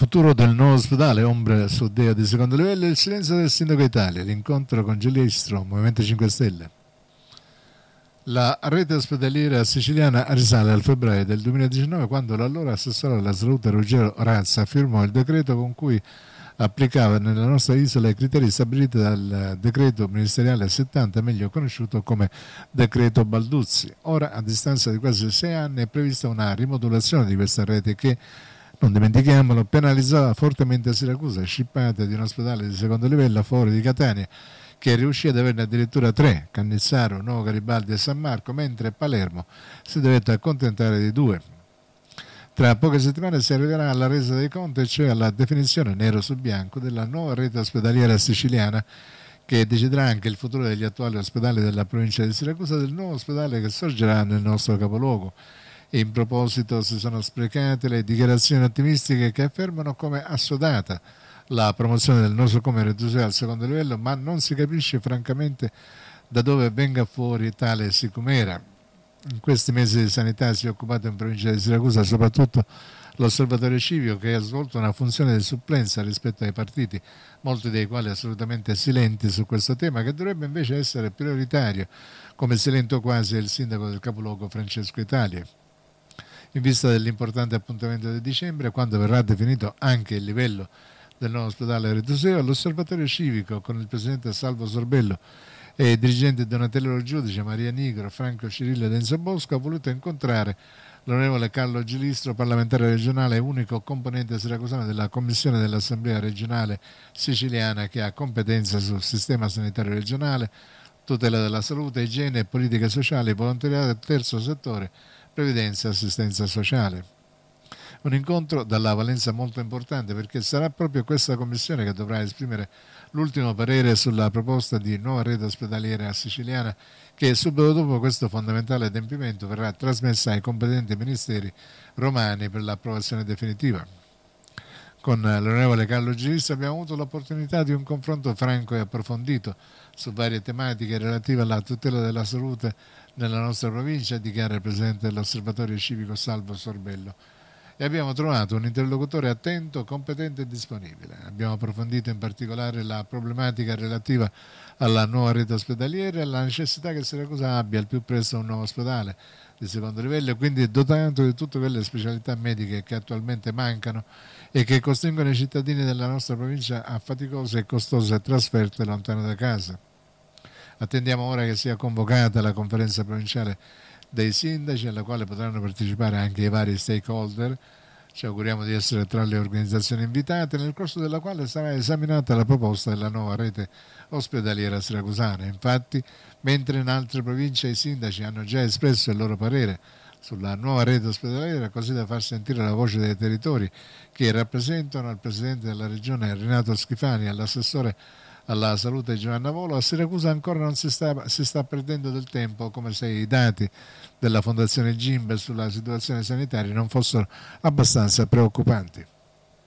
Futuro del nuovo ospedale, ombre su Dea di secondo livello, il silenzio del sindaco Italia, l'incontro con Gelestro, Movimento 5 Stelle. La rete ospedaliera siciliana risale al febbraio del 2019 quando l'allora assessore alla salute Ruggero Razza firmò il decreto con cui applicava nella nostra isola i criteri stabiliti dal decreto ministeriale 70, meglio conosciuto come decreto Balduzzi. Ora, a distanza di quasi sei anni, è prevista una rimodulazione di questa rete che non dimentichiamolo, penalizzava fortemente Siracusa, scippata di un ospedale di secondo livello fuori di Catania, che riuscì ad averne addirittura tre, Cannizzaro, Nuovo Garibaldi e San Marco, mentre Palermo si dovette accontentare di due. Tra poche settimane si arriverà alla resa dei conti, cioè alla definizione nero su bianco della nuova rete ospedaliera siciliana che deciderà anche il futuro degli attuali ospedali della provincia di Siracusa e del nuovo ospedale che sorgerà nel nostro capoluogo in proposito si sono sprecate le dichiarazioni ottimistiche che affermano come assodata la promozione del nosocomio redduzio al secondo livello, ma non si capisce francamente da dove venga fuori tale sicumera. In questi mesi di sanità si è occupato in provincia di Siracusa soprattutto l'osservatore civico che ha svolto una funzione di supplenza rispetto ai partiti, molti dei quali assolutamente silenti su questo tema, che dovrebbe invece essere prioritario, come silento quasi il sindaco del capoluogo Francesco Italia in vista dell'importante appuntamento di dicembre, quando verrà definito anche il livello del nuovo ospedale Retuseo, all'osservatorio civico con il presidente Salvo Sorbello e i dirigenti Donatello Giudice, Maria Nigro, Franco Cirillo e Denzo Bosco ha voluto incontrare l'onorevole Carlo Gilistro, parlamentare regionale e unico componente siracusano della Commissione dell'Assemblea regionale siciliana che ha competenza sul sistema sanitario regionale, tutela della salute, igiene e politiche sociali, volontariato e terzo settore, previdenza e assistenza sociale. Un incontro dalla valenza molto importante perché sarà proprio questa commissione che dovrà esprimere l'ultimo parere sulla proposta di nuova rete ospedaliera siciliana che subito dopo questo fondamentale adempimento verrà trasmessa ai competenti ministeri romani per l'approvazione definitiva con eh, l'onorevole Carlo Girissa abbiamo avuto l'opportunità di un confronto franco e approfondito su varie tematiche relative alla tutela della salute nella nostra provincia, dichiara il Presidente dell'Osservatorio Civico Salvo Sorbello e abbiamo trovato un interlocutore attento, competente e disponibile. Abbiamo approfondito in particolare la problematica relativa alla nuova rete ospedaliera e alla necessità che Siracusa abbia al più presto un nuovo ospedale di secondo livello, quindi dotato di tutte quelle specialità mediche che attualmente mancano e che costringono i cittadini della nostra provincia a faticose e costose trasferte lontano da casa. Attendiamo ora che sia convocata la conferenza provinciale dei sindaci alla quale potranno partecipare anche i vari stakeholder. Ci auguriamo di essere tra le organizzazioni invitate, nel corso della quale sarà esaminata la proposta della nuova rete ospedaliera siracusana. Infatti, mentre in altre province i sindaci hanno già espresso il loro parere sulla nuova rete ospedaliera, così da far sentire la voce dei territori che rappresentano, al Presidente della Regione Renato Schifani, e all'assessore alla salute di Giovanna Volo, a Siracusa ancora non si sta, si sta perdendo del tempo come se i dati della Fondazione Gimbe sulla situazione sanitaria non fossero abbastanza preoccupanti.